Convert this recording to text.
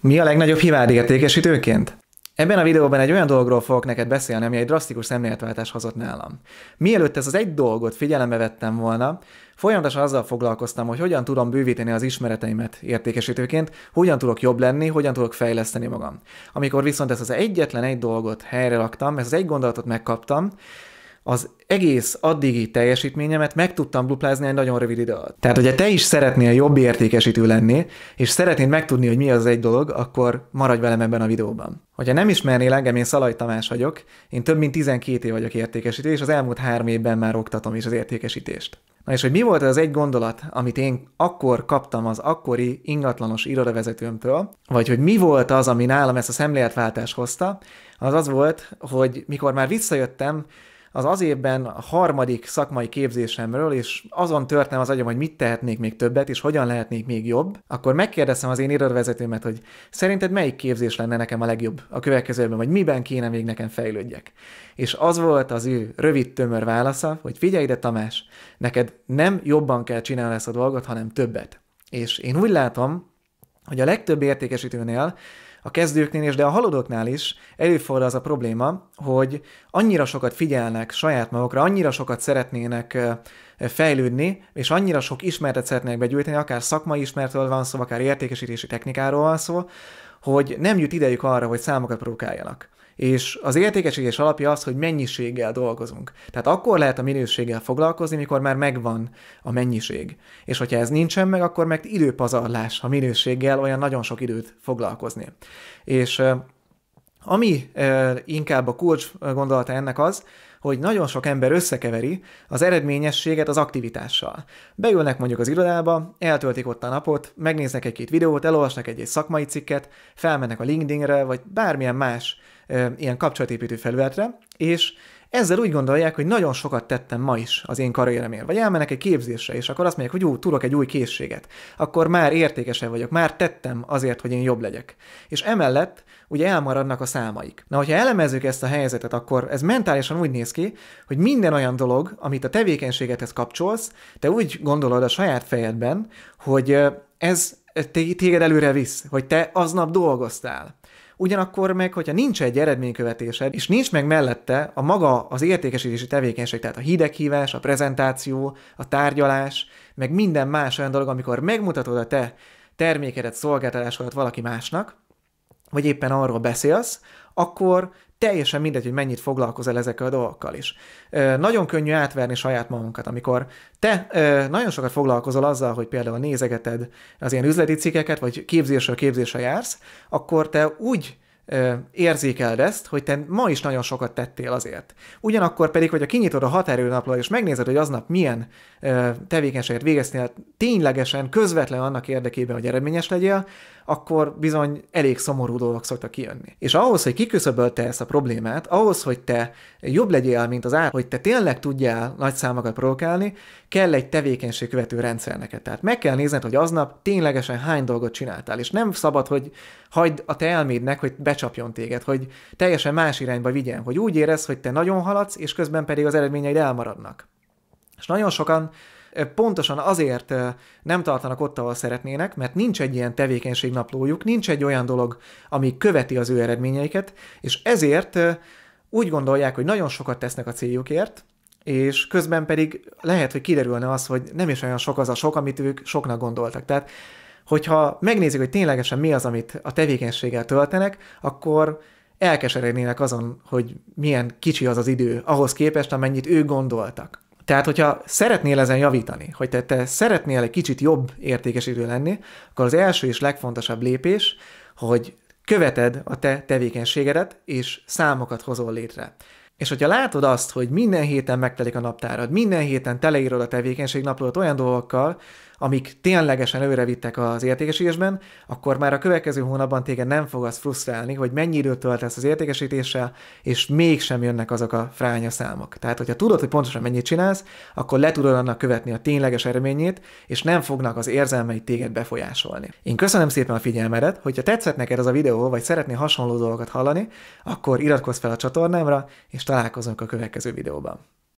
Mi a legnagyobb hibád értékesítőként? Ebben a videóban egy olyan dologról fogok neked beszélni, ami egy drasztikus szemléletváltás hozott nálam. Mielőtt ez az egy dolgot figyelembe vettem volna, folyamatosan azzal foglalkoztam, hogy hogyan tudom bővíteni az ismereteimet értékesítőként, hogyan tudok jobb lenni, hogyan tudok fejleszteni magam. Amikor viszont ezt az egyetlen egy dolgot helyre laktam, ezt az egy gondolatot megkaptam, az egész addigi teljesítményemet meg tudtam duplázni egy nagyon rövid idő alatt. Tehát, hogyha te is szeretnél jobb értékesítő lenni, és szeretnéd megtudni, hogy mi az egy dolog, akkor maradj velem ebben a videóban. Hogyha nem ismernél engem, én Szalaj Tamás vagyok, én több mint 12 év vagyok értékesítő, és az elmúlt három évben már oktatom is az értékesítést. Na és hogy mi volt az egy gondolat, amit én akkor kaptam az akkori ingatlanos irodavezetőmtől, vagy hogy mi volt az, ami nálam ezt a szemléletváltást hozta, az az volt, hogy mikor már visszajöttem, az az évben a harmadik szakmai képzésemről, és azon törtem az agyam, hogy mit tehetnék még többet, és hogyan lehetnék még jobb, akkor megkérdeztem az én irodvezetőmet, hogy szerinted melyik képzés lenne nekem a legjobb a következőben, vagy miben kéne még nekem fejlődjek. És az volt az ő rövid tömör válasza, hogy figyelj ide Tamás, neked nem jobban kell csinálni ezt a dolgot, hanem többet. És én úgy látom, hogy a legtöbb értékesítőnél a kezdőknél is, de a halodóknál is előfordul az a probléma, hogy annyira sokat figyelnek saját magukra, annyira sokat szeretnének fejlődni, és annyira sok ismeretet szeretnék begyűjteni, akár szakmai ismertől van szó, akár értékesítési technikáról van szó, hogy nem jut idejük arra, hogy számokat produkáljanak. És az értékesítés alapja az, hogy mennyiséggel dolgozunk. Tehát akkor lehet a minőséggel foglalkozni, mikor már megvan a mennyiség. És hogyha ez nincsen meg, akkor meg időpazarlás a minőséggel olyan nagyon sok időt foglalkozni. És ami inkább a kulcs gondolata ennek az, hogy nagyon sok ember összekeveri az eredményességet az aktivitással. Beülnek mondjuk az irodába, eltöltik ott a napot, megnéznek egy-két videót, elolvasnak egy-egy szakmai cikket, felmennek a LinkedInre, vagy bármilyen más ilyen kapcsolatépítő felületre, és ezzel úgy gondolják, hogy nagyon sokat tettem ma is az én karrieremért, vagy elmenek egy képzésre, és akkor azt mondják, hogy ú, tudok egy új készséget, akkor már értékesen vagyok, már tettem azért, hogy én jobb legyek. És emellett ugye elmaradnak a számaik. Na, hogyha elemezzük ezt a helyzetet, akkor ez mentálisan úgy néz ki, hogy minden olyan dolog, amit a tevékenységethez kapcsolsz, te úgy gondolod a saját fejedben, hogy ez téged előre visz, hogy te aznap dolgoztál. Ugyanakkor meg, hogyha nincs egy eredménykövetésed, és nincs meg mellette a maga az értékesítési tevékenység, tehát a hideghívás, a prezentáció, a tárgyalás, meg minden más olyan dolog, amikor megmutatod a te termékedet, szolgáltatásodat valaki másnak, vagy éppen arról beszélsz, akkor teljesen mindegy, hogy mennyit foglalkozol ezekkel a dolgokkal is. Nagyon könnyű átverni saját magunkat, amikor te nagyon sokat foglalkozol azzal, hogy például nézegeted az ilyen üzleti cikkeket, vagy képzésről képzésre jársz, akkor te úgy érzékeld ezt, hogy te ma is nagyon sokat tettél azért. Ugyanakkor pedig, hogyha kinyitod a határidőnaplót, és megnézed, hogy aznap milyen ö, tevékenységet végeztél ténylegesen, közvetlen annak érdekében, hogy eredményes legyél, akkor bizony elég szomorú dolgok szoktak kijönni. És ahhoz, hogy kiküszöbölte ezt a problémát, ahhoz, hogy te jobb legyél, mint az ár, hogy te tényleg tudjál nagy számokat provokálni, kell egy tevékenység követő rendszer neked. Tehát meg kell nézned, hogy aznap ténylegesen hány dolgot csináltál, és nem szabad, hogy hagyd a te elmédnek, hogy be lecsapjon téged, hogy teljesen más irányba vigyen, hogy úgy érez, hogy te nagyon haladsz, és közben pedig az eredményeid elmaradnak. És nagyon sokan pontosan azért nem tartanak ott, ahol szeretnének, mert nincs egy ilyen tevékenységnaplójuk, nincs egy olyan dolog, ami követi az ő eredményeiket, és ezért úgy gondolják, hogy nagyon sokat tesznek a céljukért, és közben pedig lehet, hogy kiderülne az, hogy nem is olyan sok az a sok, amit ők soknak gondoltak. Tehát hogyha megnézik, hogy ténylegesen mi az, amit a tevékenységgel töltenek, akkor elkeserednének azon, hogy milyen kicsi az az idő ahhoz képest, amennyit ők gondoltak. Tehát, hogyha szeretnél ezen javítani, hogy te, te szeretnél egy kicsit jobb értékes idő lenni, akkor az első és legfontosabb lépés, hogy követed a te tevékenységedet, és számokat hozol létre. És hogyha látod azt, hogy minden héten megtelik a naptárad, minden héten teleírod a tevékenység naplót olyan dolgokkal, amik ténylegesen előre vittek az értékesítésben, akkor már a következő hónapban téged nem fog az frusztrálni, hogy mennyi időt töltesz az értékesítéssel, és mégsem jönnek azok a fránya számok. Tehát, hogyha tudod, hogy pontosan mennyit csinálsz, akkor le tudod annak követni a tényleges eredményét, és nem fognak az érzelmei téged befolyásolni. Én köszönöm szépen a figyelmedet, hogyha tetszett neked ez a videó, vagy szeretnél hasonló dolgokat hallani, akkor iratkozz fel a csatornámra, és találkozunk a következő videóban.